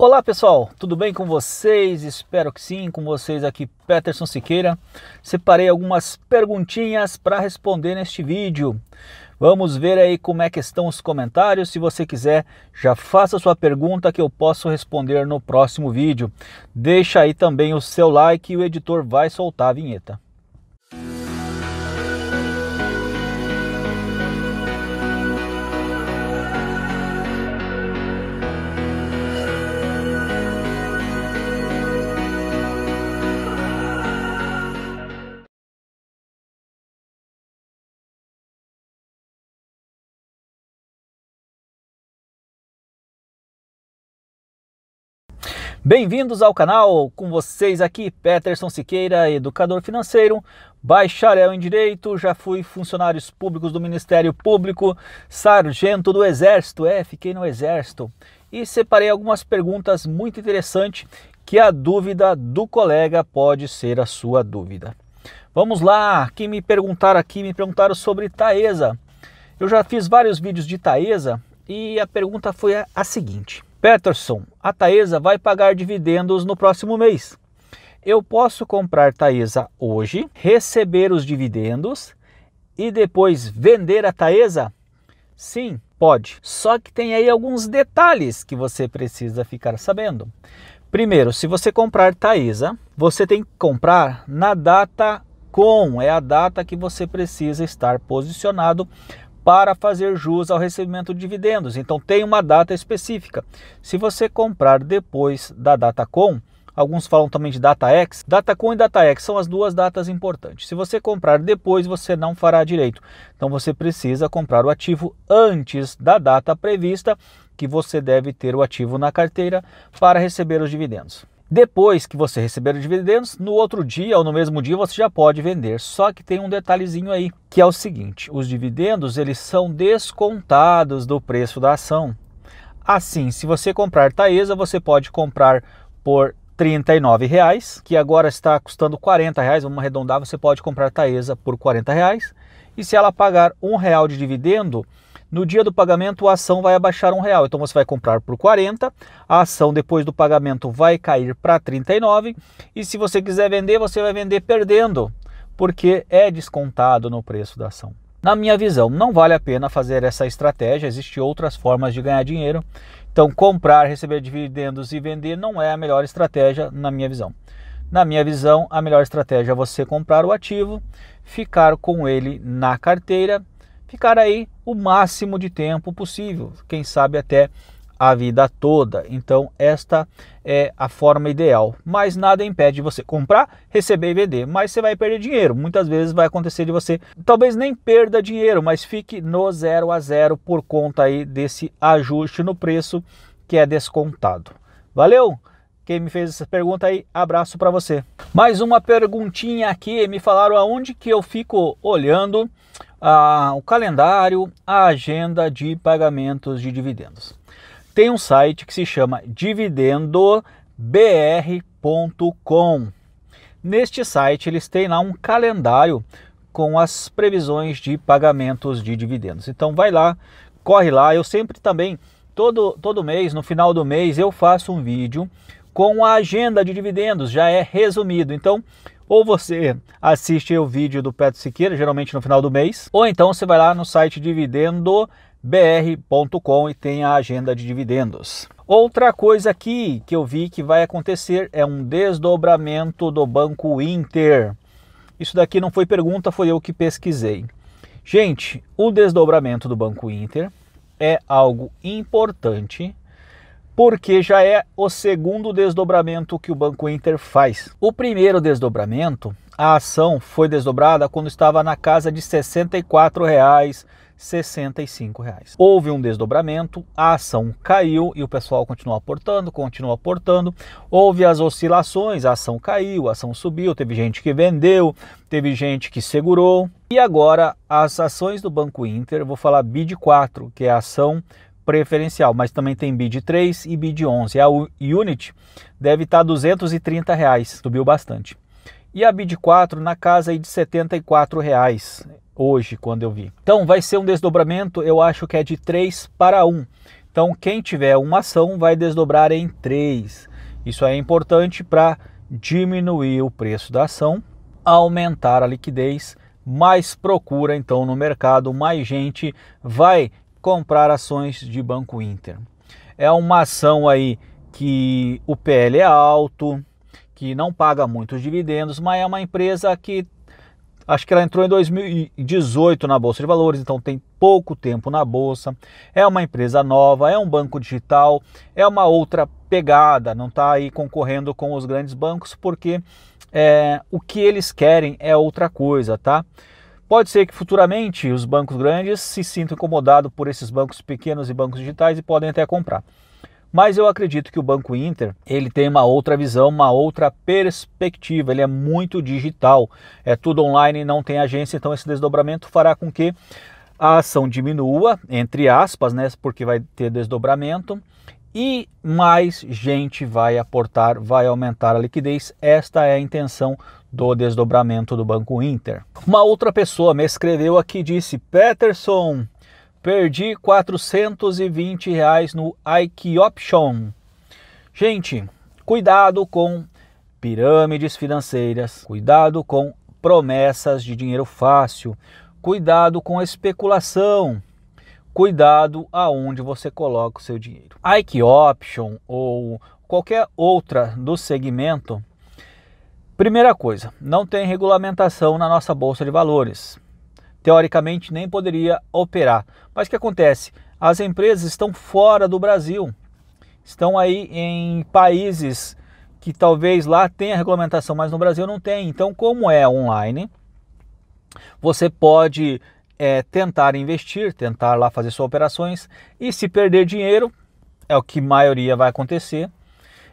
Olá pessoal, tudo bem com vocês? Espero que sim, com vocês aqui Peterson Siqueira. Separei algumas perguntinhas para responder neste vídeo. Vamos ver aí como é que estão os comentários. Se você quiser, já faça sua pergunta que eu posso responder no próximo vídeo. Deixa aí também o seu like e o editor vai soltar a vinheta. Bem-vindos ao canal, com vocês aqui Peterson Siqueira, educador financeiro, bacharel em direito, já fui funcionários públicos do Ministério Público, sargento do Exército, é, fiquei no Exército. E separei algumas perguntas muito interessantes que a dúvida do colega pode ser a sua dúvida. Vamos lá, que me perguntaram aqui, me perguntaram sobre Taesa. Eu já fiz vários vídeos de Taesa e a pergunta foi a, a seguinte: Peterson, a Taesa vai pagar dividendos no próximo mês. Eu posso comprar Taesa hoje, receber os dividendos e depois vender a Taesa? Sim, pode. Só que tem aí alguns detalhes que você precisa ficar sabendo. Primeiro, se você comprar Taesa, você tem que comprar na data com, é a data que você precisa estar posicionado para fazer jus ao recebimento de dividendos. Então tem uma data específica. Se você comprar depois da data com, Alguns falam também de data data com e data ex são as duas datas importantes. Se você comprar depois, você não fará direito. Então você precisa comprar o ativo antes da data prevista que você deve ter o ativo na carteira para receber os dividendos. Depois que você receber os dividendos, no outro dia ou no mesmo dia você já pode vender. Só que tem um detalhezinho aí, que é o seguinte: os dividendos eles são descontados do preço da ação. Assim, se você comprar Taesa, você pode comprar por R$ 39,00, que agora está custando R$ 40,00, vamos arredondar, você pode comprar Taesa por R$ 40,00. E se ela pagar R$ 1,00 de dividendo, no dia do pagamento a ação vai abaixar um real. Então você vai comprar por 40, a ação depois do pagamento vai cair para 39 e se você quiser vender, você vai vender perdendo, porque é descontado no preço da ação. Na minha visão, não vale a pena fazer essa estratégia, existem outras formas de ganhar dinheiro. Então, comprar, receber dividendos e vender não é a melhor estratégia, na minha visão. Na minha visão, a melhor estratégia é você comprar o ativo, ficar com ele na carteira, ficar aí o máximo de tempo possível, quem sabe até a vida toda. Então, esta é a forma ideal. Mas nada impede você comprar, receber e vender. Mas você vai perder dinheiro. Muitas vezes vai acontecer de você, talvez nem perda dinheiro, mas fique no zero a zero por conta aí desse ajuste no preço que é descontado. Valeu? Quem me fez essa pergunta aí, abraço para você. Mais uma perguntinha aqui. Me falaram aonde que eu fico olhando a, o calendário, a agenda de pagamentos de dividendos. Tem um site que se chama dividendobr.com. Neste site eles têm lá um calendário com as previsões de pagamentos de dividendos. Então vai lá, corre lá. Eu sempre também todo todo mês, no final do mês eu faço um vídeo com a agenda de dividendos, já é resumido. Então, ou você assiste o vídeo do Petro Siqueira, geralmente no final do mês, ou então você vai lá no site dividendobr.com e tem a agenda de dividendos. Outra coisa aqui que eu vi que vai acontecer é um desdobramento do Banco Inter. Isso daqui não foi pergunta, foi eu que pesquisei. Gente, o desdobramento do Banco Inter é algo importante porque já é o segundo desdobramento que o Banco Inter faz. O primeiro desdobramento, a ação foi desdobrada quando estava na casa de R$ reais, 65 reais. Houve um desdobramento, a ação caiu e o pessoal continua aportando, continua aportando. Houve as oscilações, a ação caiu, a ação subiu, teve gente que vendeu, teve gente que segurou. E agora as ações do Banco Inter, vou falar BID4, que é a ação preferencial, mas também tem bid 3 e bid 11. A unit deve estar 230 reais, subiu bastante. E a bid 4 na casa aí de 74 reais hoje, quando eu vi. Então vai ser um desdobramento, eu acho que é de 3 para 1. Então quem tiver uma ação vai desdobrar em 3. Isso é importante para diminuir o preço da ação, aumentar a liquidez, mais procura então no mercado, mais gente vai comprar ações de Banco Inter. É uma ação aí que o PL é alto, que não paga muitos dividendos, mas é uma empresa que acho que ela entrou em 2018 na bolsa de valores, então tem pouco tempo na bolsa. É uma empresa nova, é um banco digital, é uma outra pegada, não está aí concorrendo com os grandes bancos porque é, o que eles querem é outra coisa, tá? Pode ser que futuramente os bancos grandes se sintam incomodados por esses bancos pequenos e bancos digitais e podem até comprar. Mas eu acredito que o Banco Inter, ele tem uma outra visão, uma outra perspectiva, ele é muito digital, é tudo online, não tem agência, então esse desdobramento fará com que a ação diminua, entre aspas, né, porque vai ter desdobramento, e mais gente vai aportar, vai aumentar a liquidez. Esta é a intenção do desdobramento do Banco Inter. Uma outra pessoa me escreveu aqui disse: Peterson, perdi 420 reais no IQ Option. Gente, cuidado com pirâmides financeiras, cuidado com promessas de dinheiro fácil, cuidado com a especulação, cuidado aonde você coloca o seu dinheiro. IQ Option ou qualquer outra do segmento Primeira coisa, não tem regulamentação na nossa bolsa de valores. Teoricamente nem poderia operar. Mas o que acontece? As empresas estão fora do Brasil. Estão aí em países que talvez lá tenha regulamentação, mas no Brasil não tem. Então, como é online, você pode é, tentar investir, tentar lá fazer suas operações e se perder dinheiro, é o que maioria vai acontecer.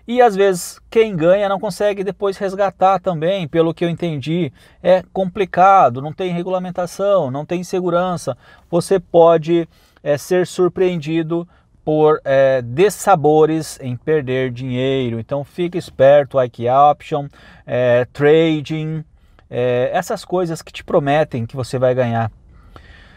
E às vezes quem ganha não consegue depois resgatar também, pelo que eu entendi. É complicado, não tem regulamentação, não tem segurança. Você pode é, ser surpreendido por é, dessabores em perder dinheiro. Então fique esperto, Ike Option, é, trading, é, essas coisas que te prometem que você vai ganhar.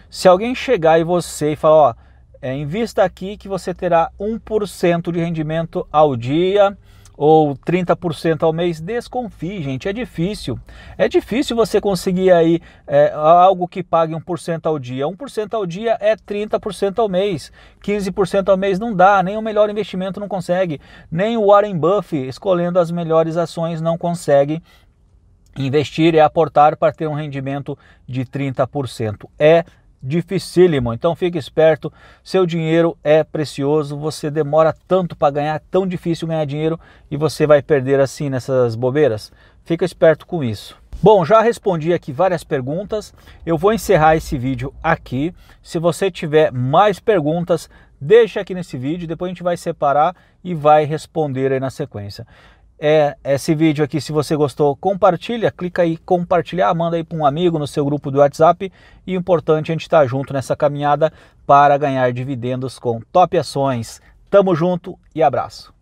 Se alguém chegar e você e falar, ó, é, invista aqui que você terá 1% de rendimento ao dia ou 30% ao mês, desconfie, gente, é difícil. É difícil você conseguir aí é, algo que pague 1% ao dia. 1% ao dia é 30% ao mês. 15% ao mês não dá, nem o melhor investimento não consegue, nem o Warren Buffett escolhendo as melhores ações não consegue investir e aportar para ter um rendimento de 30%. É dificílimo. Então fique esperto, seu dinheiro é precioso, você demora tanto para ganhar, é tão difícil ganhar dinheiro e você vai perder assim nessas bobeiras. Fica esperto com isso. Bom, já respondi aqui várias perguntas. Eu vou encerrar esse vídeo aqui. Se você tiver mais perguntas, deixa aqui nesse vídeo, depois a gente vai separar e vai responder aí na sequência. É, é esse vídeo aqui. Se você gostou, compartilha, clica aí compartilhar, ah, manda aí para um amigo no seu grupo do WhatsApp. E importante a gente estar tá junto nessa caminhada para ganhar dividendos com top ações. Tamo junto e abraço.